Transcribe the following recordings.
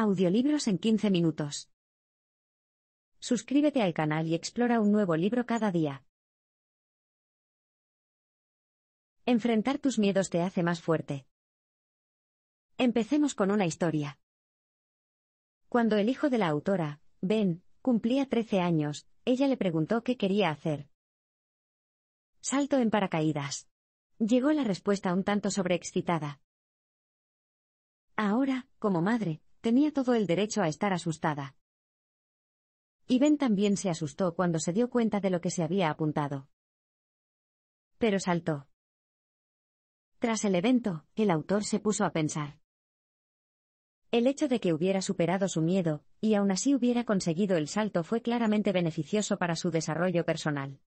Audiolibros en 15 minutos. Suscríbete al canal y explora un nuevo libro cada día. Enfrentar tus miedos te hace más fuerte. Empecemos con una historia. Cuando el hijo de la autora, Ben, cumplía 13 años, ella le preguntó qué quería hacer. Salto en paracaídas. Llegó la respuesta un tanto sobreexcitada. Ahora, como madre, tenía todo el derecho a estar asustada. Y Ben también se asustó cuando se dio cuenta de lo que se había apuntado. Pero saltó. Tras el evento, el autor se puso a pensar. El hecho de que hubiera superado su miedo, y aún así hubiera conseguido el salto fue claramente beneficioso para su desarrollo personal.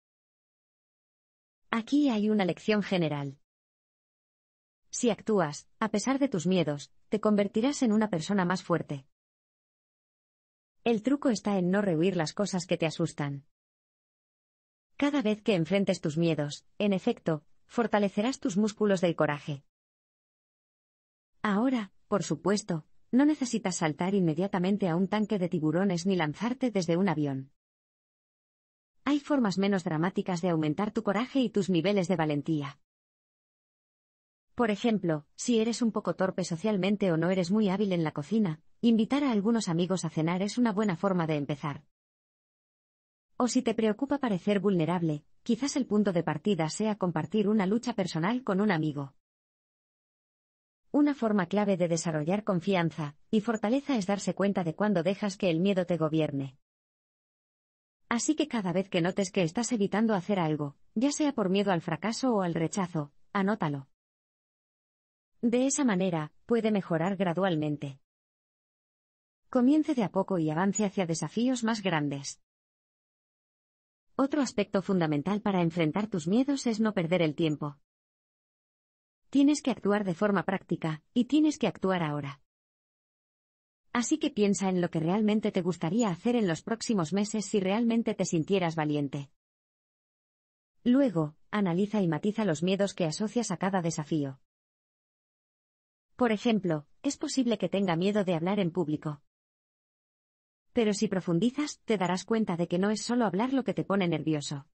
Aquí hay una lección general. Si actúas, a pesar de tus miedos, te convertirás en una persona más fuerte. El truco está en no rehuir las cosas que te asustan. Cada vez que enfrentes tus miedos, en efecto, fortalecerás tus músculos del coraje. Ahora, por supuesto, no necesitas saltar inmediatamente a un tanque de tiburones ni lanzarte desde un avión. Hay formas menos dramáticas de aumentar tu coraje y tus niveles de valentía. Por ejemplo, si eres un poco torpe socialmente o no eres muy hábil en la cocina, invitar a algunos amigos a cenar es una buena forma de empezar. O si te preocupa parecer vulnerable, quizás el punto de partida sea compartir una lucha personal con un amigo. Una forma clave de desarrollar confianza y fortaleza es darse cuenta de cuándo dejas que el miedo te gobierne. Así que cada vez que notes que estás evitando hacer algo, ya sea por miedo al fracaso o al rechazo, anótalo. De esa manera, puede mejorar gradualmente. Comience de a poco y avance hacia desafíos más grandes. Otro aspecto fundamental para enfrentar tus miedos es no perder el tiempo. Tienes que actuar de forma práctica, y tienes que actuar ahora. Así que piensa en lo que realmente te gustaría hacer en los próximos meses si realmente te sintieras valiente. Luego, analiza y matiza los miedos que asocias a cada desafío. Por ejemplo, es posible que tenga miedo de hablar en público. Pero si profundizas, te darás cuenta de que no es solo hablar lo que te pone nervioso.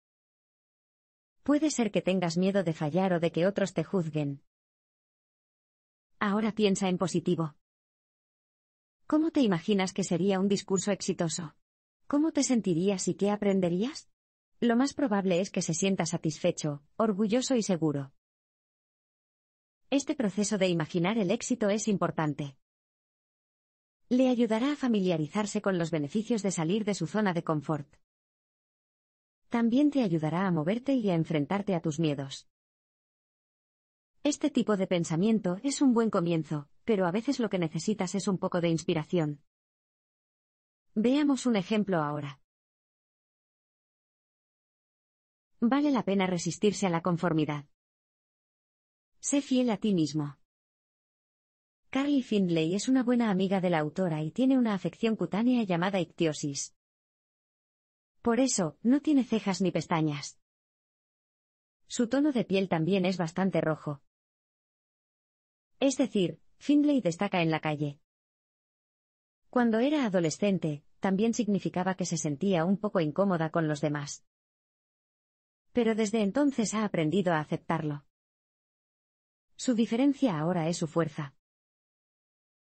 Puede ser que tengas miedo de fallar o de que otros te juzguen. Ahora piensa en positivo. ¿Cómo te imaginas que sería un discurso exitoso? ¿Cómo te sentirías y qué aprenderías? Lo más probable es que se sienta satisfecho, orgulloso y seguro. Este proceso de imaginar el éxito es importante. Le ayudará a familiarizarse con los beneficios de salir de su zona de confort. También te ayudará a moverte y a enfrentarte a tus miedos. Este tipo de pensamiento es un buen comienzo, pero a veces lo que necesitas es un poco de inspiración. Veamos un ejemplo ahora. Vale la pena resistirse a la conformidad. Sé fiel a ti mismo. Carly Findlay es una buena amiga de la autora y tiene una afección cutánea llamada ictiosis. Por eso, no tiene cejas ni pestañas. Su tono de piel también es bastante rojo. Es decir, Findlay destaca en la calle. Cuando era adolescente, también significaba que se sentía un poco incómoda con los demás. Pero desde entonces ha aprendido a aceptarlo. Su diferencia ahora es su fuerza.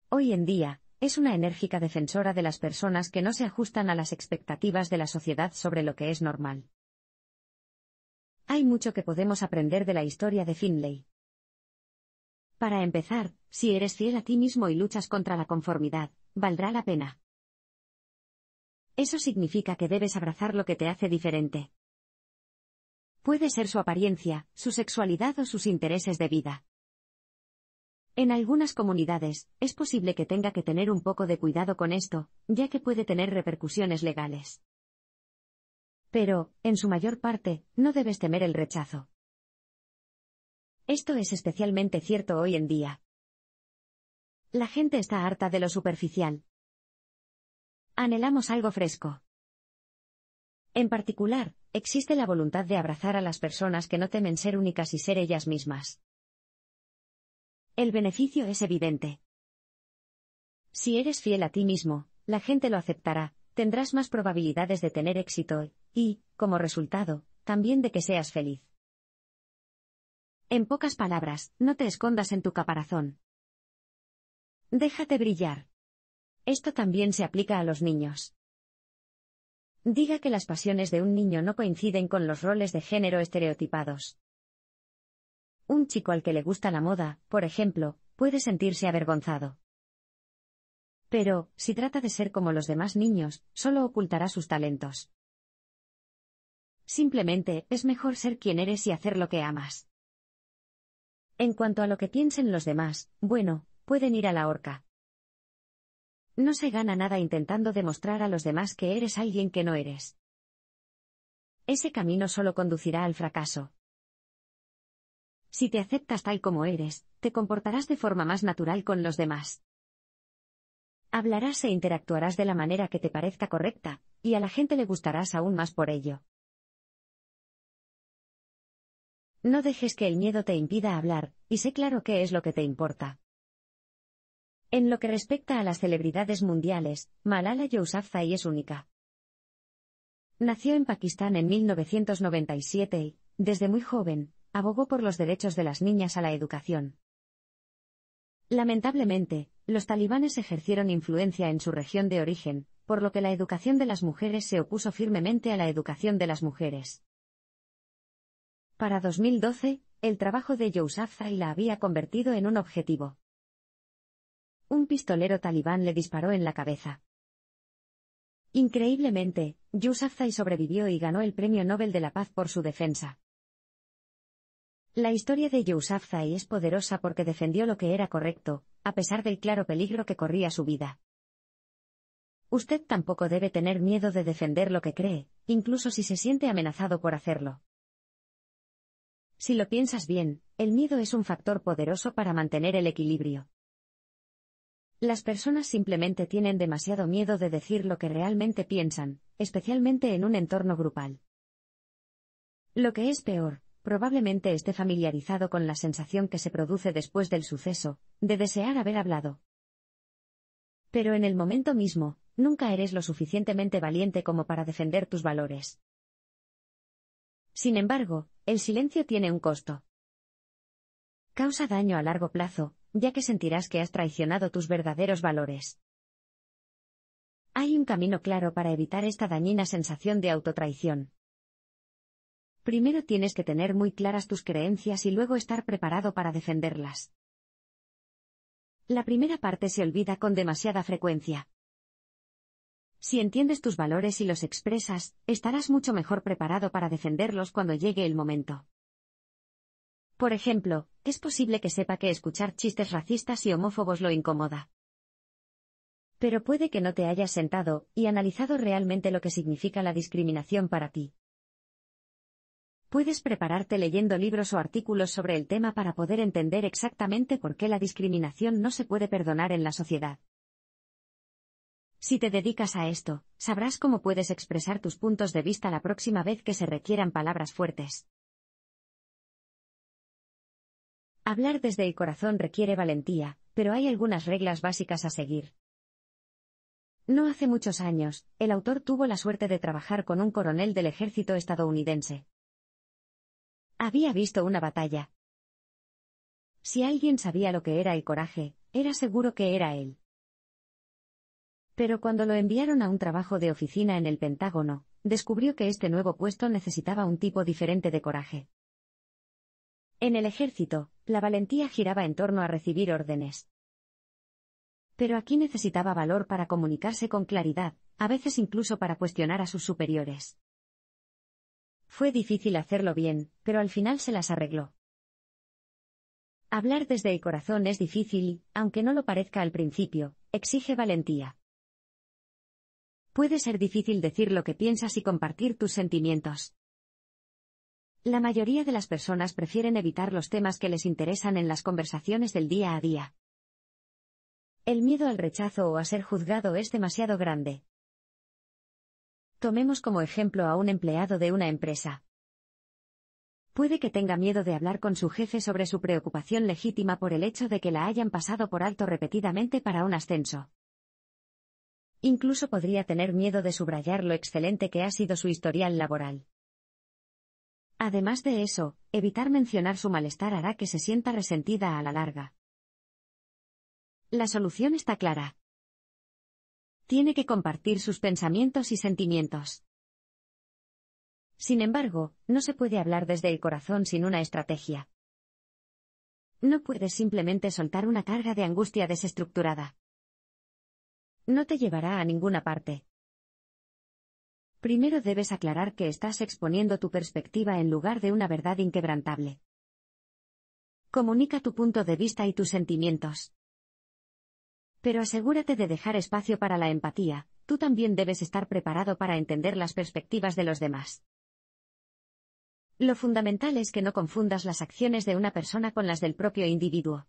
Hoy en día, es una enérgica defensora de las personas que no se ajustan a las expectativas de la sociedad sobre lo que es normal. Hay mucho que podemos aprender de la historia de Finlay. Para empezar, si eres fiel a ti mismo y luchas contra la conformidad, valdrá la pena. Eso significa que debes abrazar lo que te hace diferente. Puede ser su apariencia, su sexualidad o sus intereses de vida. En algunas comunidades, es posible que tenga que tener un poco de cuidado con esto, ya que puede tener repercusiones legales. Pero, en su mayor parte, no debes temer el rechazo. Esto es especialmente cierto hoy en día. La gente está harta de lo superficial. Anhelamos algo fresco. En particular, existe la voluntad de abrazar a las personas que no temen ser únicas y ser ellas mismas. El beneficio es evidente. Si eres fiel a ti mismo, la gente lo aceptará, tendrás más probabilidades de tener éxito, y, como resultado, también de que seas feliz. En pocas palabras, no te escondas en tu caparazón. Déjate brillar. Esto también se aplica a los niños. Diga que las pasiones de un niño no coinciden con los roles de género estereotipados. Un chico al que le gusta la moda, por ejemplo, puede sentirse avergonzado. Pero, si trata de ser como los demás niños, solo ocultará sus talentos. Simplemente, es mejor ser quien eres y hacer lo que amas. En cuanto a lo que piensen los demás, bueno, pueden ir a la horca. No se gana nada intentando demostrar a los demás que eres alguien que no eres. Ese camino solo conducirá al fracaso. Si te aceptas tal como eres, te comportarás de forma más natural con los demás. Hablarás e interactuarás de la manera que te parezca correcta, y a la gente le gustarás aún más por ello. No dejes que el miedo te impida hablar, y sé claro qué es lo que te importa. En lo que respecta a las celebridades mundiales, Malala Yousafzai es única. Nació en Pakistán en 1997 y, desde muy joven, abogó por los derechos de las niñas a la educación. Lamentablemente, los talibanes ejercieron influencia en su región de origen, por lo que la educación de las mujeres se opuso firmemente a la educación de las mujeres. Para 2012, el trabajo de Yousafzai la había convertido en un objetivo. Un pistolero talibán le disparó en la cabeza. Increíblemente, Yousafzai sobrevivió y ganó el Premio Nobel de la Paz por su defensa. La historia de Yousafzai es poderosa porque defendió lo que era correcto, a pesar del claro peligro que corría su vida. Usted tampoco debe tener miedo de defender lo que cree, incluso si se siente amenazado por hacerlo. Si lo piensas bien, el miedo es un factor poderoso para mantener el equilibrio. Las personas simplemente tienen demasiado miedo de decir lo que realmente piensan, especialmente en un entorno grupal. Lo que es peor, probablemente esté familiarizado con la sensación que se produce después del suceso, de desear haber hablado. Pero en el momento mismo, nunca eres lo suficientemente valiente como para defender tus valores. Sin embargo, el silencio tiene un costo. Causa daño a largo plazo, ya que sentirás que has traicionado tus verdaderos valores. Hay un camino claro para evitar esta dañina sensación de autotraición. Primero tienes que tener muy claras tus creencias y luego estar preparado para defenderlas. La primera parte se olvida con demasiada frecuencia. Si entiendes tus valores y los expresas, estarás mucho mejor preparado para defenderlos cuando llegue el momento. Por ejemplo, es posible que sepa que escuchar chistes racistas y homófobos lo incomoda. Pero puede que no te hayas sentado y analizado realmente lo que significa la discriminación para ti. Puedes prepararte leyendo libros o artículos sobre el tema para poder entender exactamente por qué la discriminación no se puede perdonar en la sociedad. Si te dedicas a esto, sabrás cómo puedes expresar tus puntos de vista la próxima vez que se requieran palabras fuertes. Hablar desde el corazón requiere valentía, pero hay algunas reglas básicas a seguir. No hace muchos años, el autor tuvo la suerte de trabajar con un coronel del ejército estadounidense. Había visto una batalla. Si alguien sabía lo que era el coraje, era seguro que era él. Pero cuando lo enviaron a un trabajo de oficina en el Pentágono, descubrió que este nuevo puesto necesitaba un tipo diferente de coraje. En el ejército, la valentía giraba en torno a recibir órdenes. Pero aquí necesitaba valor para comunicarse con claridad, a veces incluso para cuestionar a sus superiores. Fue difícil hacerlo bien, pero al final se las arregló. Hablar desde el corazón es difícil, aunque no lo parezca al principio, exige valentía. Puede ser difícil decir lo que piensas y compartir tus sentimientos. La mayoría de las personas prefieren evitar los temas que les interesan en las conversaciones del día a día. El miedo al rechazo o a ser juzgado es demasiado grande. Tomemos como ejemplo a un empleado de una empresa. Puede que tenga miedo de hablar con su jefe sobre su preocupación legítima por el hecho de que la hayan pasado por alto repetidamente para un ascenso. Incluso podría tener miedo de subrayar lo excelente que ha sido su historial laboral. Además de eso, evitar mencionar su malestar hará que se sienta resentida a la larga. La solución está clara tiene que compartir sus pensamientos y sentimientos. Sin embargo, no se puede hablar desde el corazón sin una estrategia. No puedes simplemente soltar una carga de angustia desestructurada. No te llevará a ninguna parte. Primero debes aclarar que estás exponiendo tu perspectiva en lugar de una verdad inquebrantable. Comunica tu punto de vista y tus sentimientos. Pero asegúrate de dejar espacio para la empatía, tú también debes estar preparado para entender las perspectivas de los demás. Lo fundamental es que no confundas las acciones de una persona con las del propio individuo.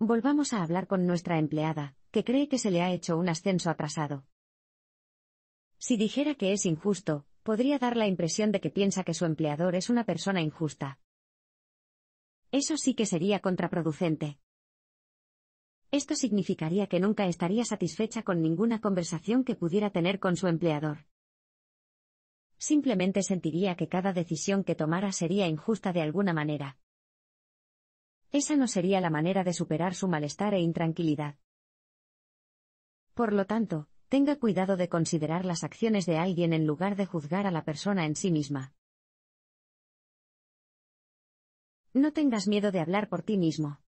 Volvamos a hablar con nuestra empleada, que cree que se le ha hecho un ascenso atrasado. Si dijera que es injusto, podría dar la impresión de que piensa que su empleador es una persona injusta. Eso sí que sería contraproducente. Esto significaría que nunca estaría satisfecha con ninguna conversación que pudiera tener con su empleador. Simplemente sentiría que cada decisión que tomara sería injusta de alguna manera. Esa no sería la manera de superar su malestar e intranquilidad. Por lo tanto, tenga cuidado de considerar las acciones de alguien en lugar de juzgar a la persona en sí misma. No tengas miedo de hablar por ti mismo.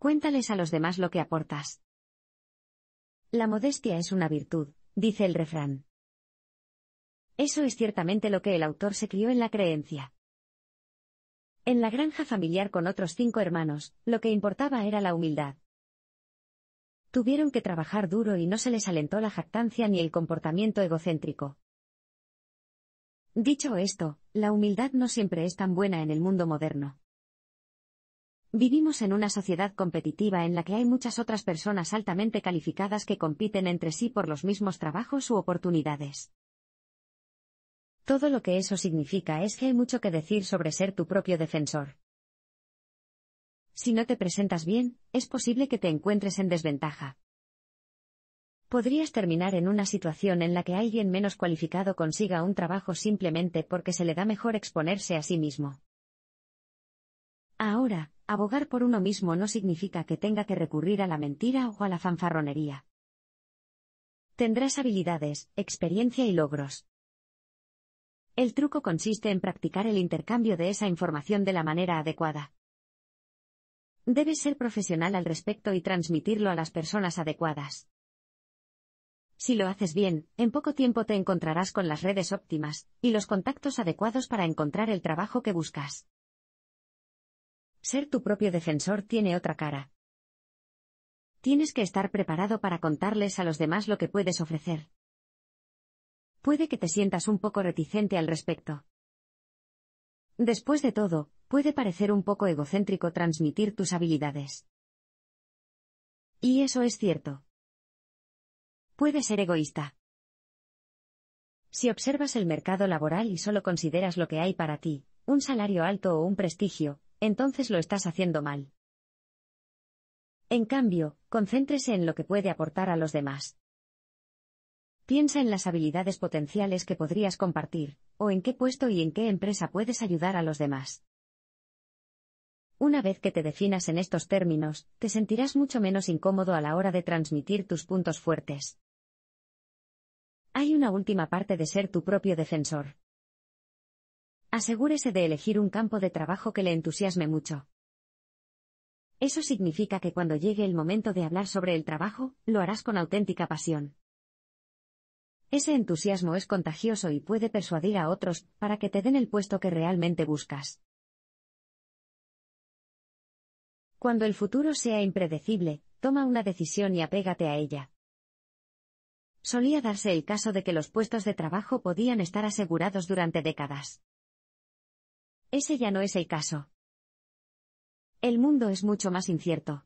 Cuéntales a los demás lo que aportas. La modestia es una virtud, dice el refrán. Eso es ciertamente lo que el autor se crió en la creencia. En la granja familiar con otros cinco hermanos, lo que importaba era la humildad. Tuvieron que trabajar duro y no se les alentó la jactancia ni el comportamiento egocéntrico. Dicho esto, la humildad no siempre es tan buena en el mundo moderno. Vivimos en una sociedad competitiva en la que hay muchas otras personas altamente calificadas que compiten entre sí por los mismos trabajos u oportunidades. Todo lo que eso significa es que hay mucho que decir sobre ser tu propio defensor. Si no te presentas bien, es posible que te encuentres en desventaja. Podrías terminar en una situación en la que alguien menos cualificado consiga un trabajo simplemente porque se le da mejor exponerse a sí mismo. Ahora, abogar por uno mismo no significa que tenga que recurrir a la mentira o a la fanfarronería. Tendrás habilidades, experiencia y logros. El truco consiste en practicar el intercambio de esa información de la manera adecuada. Debes ser profesional al respecto y transmitirlo a las personas adecuadas. Si lo haces bien, en poco tiempo te encontrarás con las redes óptimas y los contactos adecuados para encontrar el trabajo que buscas. Ser tu propio defensor tiene otra cara. Tienes que estar preparado para contarles a los demás lo que puedes ofrecer. Puede que te sientas un poco reticente al respecto. Después de todo, puede parecer un poco egocéntrico transmitir tus habilidades. Y eso es cierto. Puede ser egoísta. Si observas el mercado laboral y solo consideras lo que hay para ti, un salario alto o un prestigio, entonces lo estás haciendo mal. En cambio, concéntrese en lo que puede aportar a los demás. Piensa en las habilidades potenciales que podrías compartir, o en qué puesto y en qué empresa puedes ayudar a los demás. Una vez que te definas en estos términos, te sentirás mucho menos incómodo a la hora de transmitir tus puntos fuertes. Hay una última parte de ser tu propio defensor. Asegúrese de elegir un campo de trabajo que le entusiasme mucho. Eso significa que cuando llegue el momento de hablar sobre el trabajo, lo harás con auténtica pasión. Ese entusiasmo es contagioso y puede persuadir a otros para que te den el puesto que realmente buscas. Cuando el futuro sea impredecible, toma una decisión y apégate a ella. Solía darse el caso de que los puestos de trabajo podían estar asegurados durante décadas. Ese ya no es el caso. El mundo es mucho más incierto.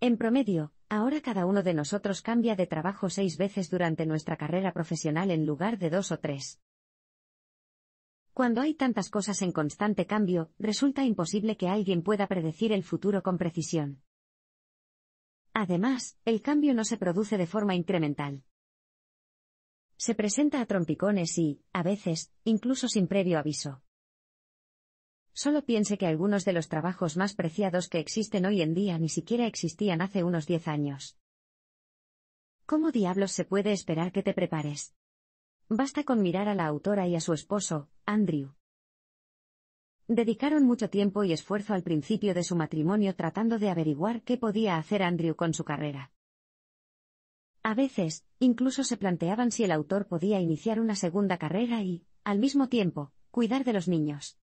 En promedio, ahora cada uno de nosotros cambia de trabajo seis veces durante nuestra carrera profesional en lugar de dos o tres. Cuando hay tantas cosas en constante cambio, resulta imposible que alguien pueda predecir el futuro con precisión. Además, el cambio no se produce de forma incremental. Se presenta a trompicones y, a veces, incluso sin previo aviso. Solo piense que algunos de los trabajos más preciados que existen hoy en día ni siquiera existían hace unos diez años. ¿Cómo diablos se puede esperar que te prepares? Basta con mirar a la autora y a su esposo, Andrew. Dedicaron mucho tiempo y esfuerzo al principio de su matrimonio tratando de averiguar qué podía hacer Andrew con su carrera. A veces, incluso se planteaban si el autor podía iniciar una segunda carrera y, al mismo tiempo, cuidar de los niños.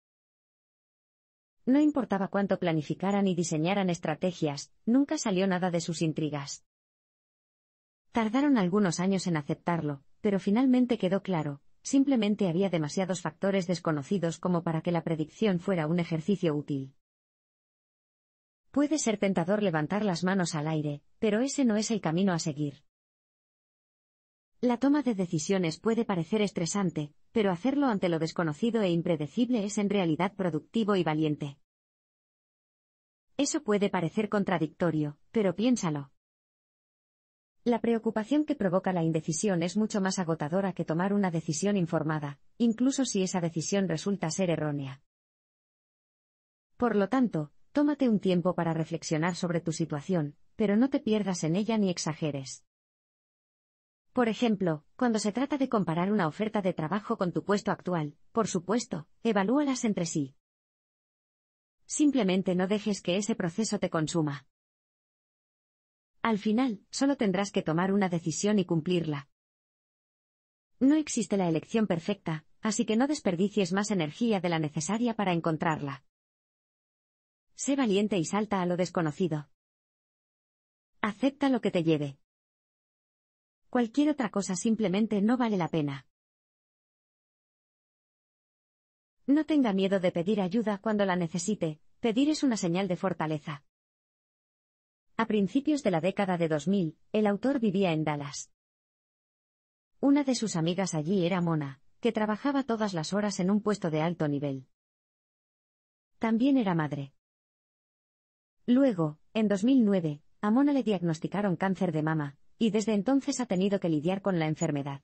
No importaba cuánto planificaran y diseñaran estrategias, nunca salió nada de sus intrigas. Tardaron algunos años en aceptarlo, pero finalmente quedó claro, simplemente había demasiados factores desconocidos como para que la predicción fuera un ejercicio útil. Puede ser tentador levantar las manos al aire, pero ese no es el camino a seguir. La toma de decisiones puede parecer estresante, pero hacerlo ante lo desconocido e impredecible es en realidad productivo y valiente. Eso puede parecer contradictorio, pero piénsalo. La preocupación que provoca la indecisión es mucho más agotadora que tomar una decisión informada, incluso si esa decisión resulta ser errónea. Por lo tanto, tómate un tiempo para reflexionar sobre tu situación, pero no te pierdas en ella ni exageres. Por ejemplo, cuando se trata de comparar una oferta de trabajo con tu puesto actual, por supuesto, evalúalas entre sí. Simplemente no dejes que ese proceso te consuma. Al final, solo tendrás que tomar una decisión y cumplirla. No existe la elección perfecta, así que no desperdicies más energía de la necesaria para encontrarla. Sé valiente y salta a lo desconocido. Acepta lo que te lleve. Cualquier otra cosa simplemente no vale la pena. No tenga miedo de pedir ayuda cuando la necesite, pedir es una señal de fortaleza. A principios de la década de 2000, el autor vivía en Dallas. Una de sus amigas allí era Mona, que trabajaba todas las horas en un puesto de alto nivel. También era madre. Luego, en 2009, a Mona le diagnosticaron cáncer de mama, y desde entonces ha tenido que lidiar con la enfermedad.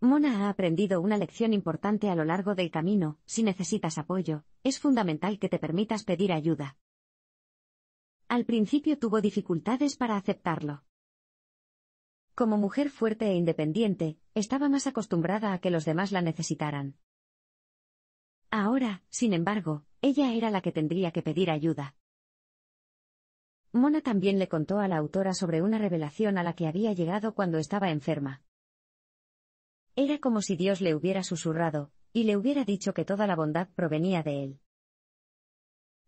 Mona ha aprendido una lección importante a lo largo del camino, si necesitas apoyo, es fundamental que te permitas pedir ayuda. Al principio tuvo dificultades para aceptarlo. Como mujer fuerte e independiente, estaba más acostumbrada a que los demás la necesitaran. Ahora, sin embargo, ella era la que tendría que pedir ayuda. Mona también le contó a la autora sobre una revelación a la que había llegado cuando estaba enferma. Era como si Dios le hubiera susurrado, y le hubiera dicho que toda la bondad provenía de él.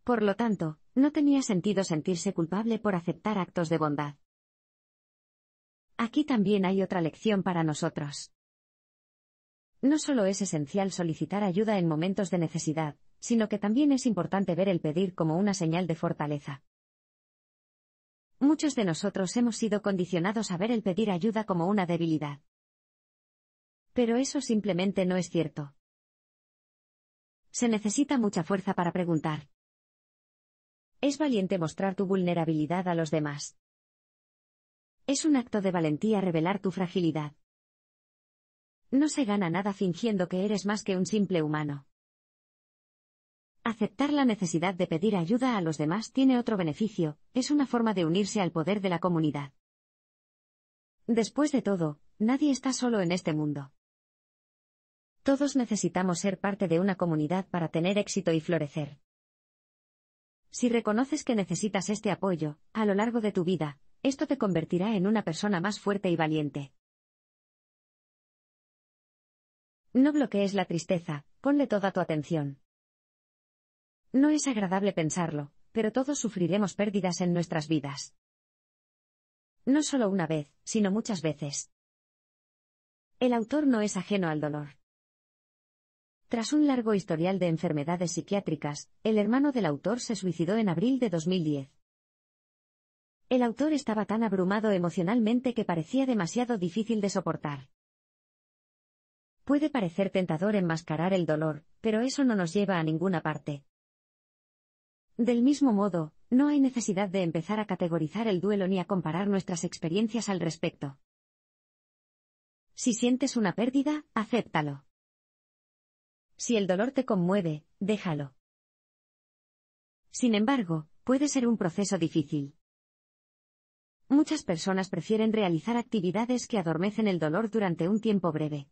Por lo tanto, no tenía sentido sentirse culpable por aceptar actos de bondad. Aquí también hay otra lección para nosotros. No solo es esencial solicitar ayuda en momentos de necesidad, sino que también es importante ver el pedir como una señal de fortaleza. Muchos de nosotros hemos sido condicionados a ver el pedir ayuda como una debilidad. Pero eso simplemente no es cierto. Se necesita mucha fuerza para preguntar. Es valiente mostrar tu vulnerabilidad a los demás. Es un acto de valentía revelar tu fragilidad. No se gana nada fingiendo que eres más que un simple humano. Aceptar la necesidad de pedir ayuda a los demás tiene otro beneficio, es una forma de unirse al poder de la comunidad. Después de todo, nadie está solo en este mundo. Todos necesitamos ser parte de una comunidad para tener éxito y florecer. Si reconoces que necesitas este apoyo, a lo largo de tu vida, esto te convertirá en una persona más fuerte y valiente. No bloquees la tristeza, ponle toda tu atención. No es agradable pensarlo, pero todos sufriremos pérdidas en nuestras vidas. No solo una vez, sino muchas veces. El autor no es ajeno al dolor. Tras un largo historial de enfermedades psiquiátricas, el hermano del autor se suicidó en abril de 2010. El autor estaba tan abrumado emocionalmente que parecía demasiado difícil de soportar. Puede parecer tentador enmascarar el dolor, pero eso no nos lleva a ninguna parte. Del mismo modo, no hay necesidad de empezar a categorizar el duelo ni a comparar nuestras experiencias al respecto. Si sientes una pérdida, acéptalo. Si el dolor te conmueve, déjalo. Sin embargo, puede ser un proceso difícil. Muchas personas prefieren realizar actividades que adormecen el dolor durante un tiempo breve.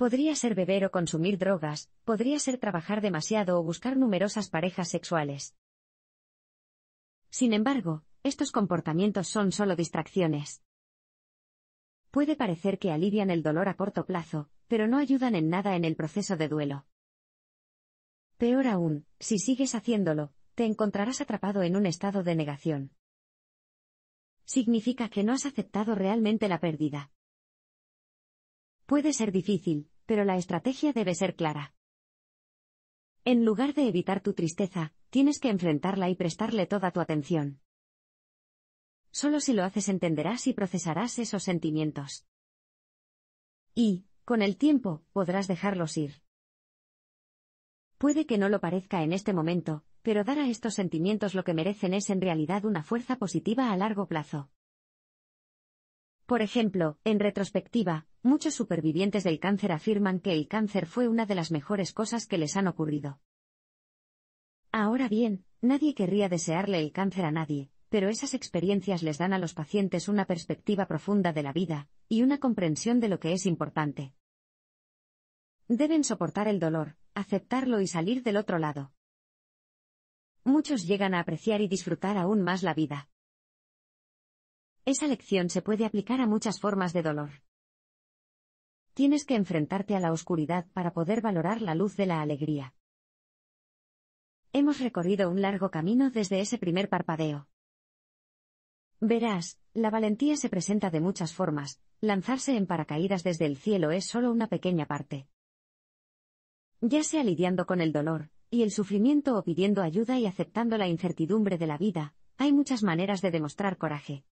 Podría ser beber o consumir drogas, podría ser trabajar demasiado o buscar numerosas parejas sexuales. Sin embargo, estos comportamientos son solo distracciones. Puede parecer que alivian el dolor a corto plazo, pero no ayudan en nada en el proceso de duelo. Peor aún, si sigues haciéndolo, te encontrarás atrapado en un estado de negación. Significa que no has aceptado realmente la pérdida. Puede ser difícil, pero la estrategia debe ser clara. En lugar de evitar tu tristeza, tienes que enfrentarla y prestarle toda tu atención. Solo si lo haces entenderás y procesarás esos sentimientos. Y, con el tiempo, podrás dejarlos ir. Puede que no lo parezca en este momento, pero dar a estos sentimientos lo que merecen es en realidad una fuerza positiva a largo plazo. Por ejemplo, en retrospectiva, muchos supervivientes del cáncer afirman que el cáncer fue una de las mejores cosas que les han ocurrido. Ahora bien, nadie querría desearle el cáncer a nadie, pero esas experiencias les dan a los pacientes una perspectiva profunda de la vida, y una comprensión de lo que es importante. Deben soportar el dolor, aceptarlo y salir del otro lado. Muchos llegan a apreciar y disfrutar aún más la vida. Esa lección se puede aplicar a muchas formas de dolor. Tienes que enfrentarte a la oscuridad para poder valorar la luz de la alegría. Hemos recorrido un largo camino desde ese primer parpadeo. Verás, la valentía se presenta de muchas formas, lanzarse en paracaídas desde el cielo es solo una pequeña parte. Ya sea lidiando con el dolor, y el sufrimiento o pidiendo ayuda y aceptando la incertidumbre de la vida, hay muchas maneras de demostrar coraje.